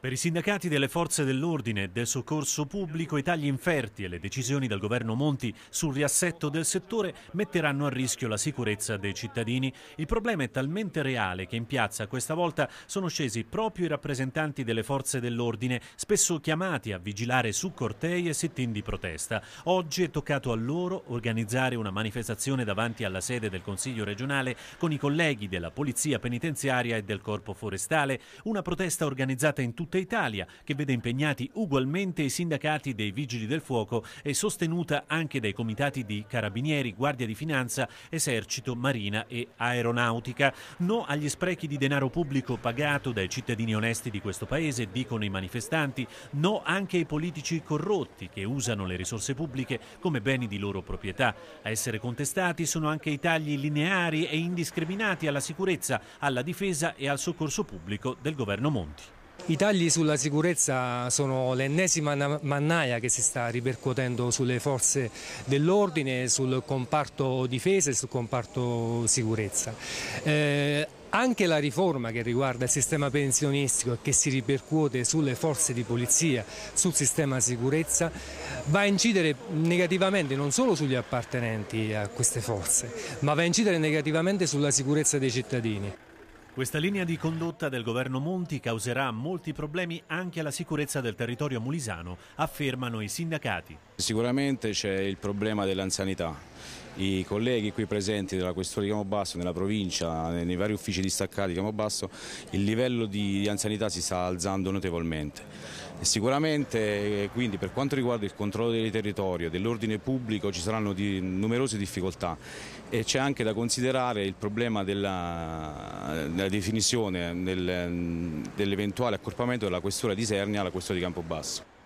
Per i sindacati delle forze dell'ordine e del soccorso pubblico i tagli inferti e le decisioni del governo Monti sul riassetto del settore metteranno a rischio la sicurezza dei cittadini. Il problema è talmente reale che in piazza questa volta sono scesi proprio i rappresentanti delle forze dell'ordine, spesso chiamati a vigilare su cortei e sit-in di protesta. Oggi è toccato a loro organizzare una manifestazione davanti alla sede del Consiglio regionale con i colleghi della Polizia Penitenziaria e del Corpo Forestale, una protesta organizzata in tutto tutta Italia, che vede impegnati ugualmente i sindacati dei Vigili del Fuoco e sostenuta anche dai comitati di Carabinieri, Guardia di Finanza, Esercito, Marina e Aeronautica. No agli sprechi di denaro pubblico pagato dai cittadini onesti di questo Paese, dicono i manifestanti, no anche ai politici corrotti che usano le risorse pubbliche come beni di loro proprietà. A essere contestati sono anche i tagli lineari e indiscriminati alla sicurezza, alla difesa e al soccorso pubblico del governo Monti. I tagli sulla sicurezza sono l'ennesima mannaia che si sta ripercuotendo sulle forze dell'ordine, sul comparto difesa e sul comparto sicurezza. Eh, anche la riforma che riguarda il sistema pensionistico e che si ripercuote sulle forze di polizia, sul sistema sicurezza, va a incidere negativamente non solo sugli appartenenti a queste forze, ma va a incidere negativamente sulla sicurezza dei cittadini. Questa linea di condotta del governo Monti causerà molti problemi anche alla sicurezza del territorio mulisano, affermano i sindacati. Sicuramente c'è il problema dell'anzianità. I colleghi qui presenti della Questura di Camobasso, nella provincia, nei vari uffici distaccati di Camobasso, il livello di anzianità si sta alzando notevolmente. Sicuramente eh, quindi per quanto riguarda il controllo del territorio, dell'ordine pubblico ci saranno di numerose difficoltà e c'è anche da considerare il problema della, della definizione del, mm, dell'eventuale accorpamento della questura di Sernia alla questura di Campobasso.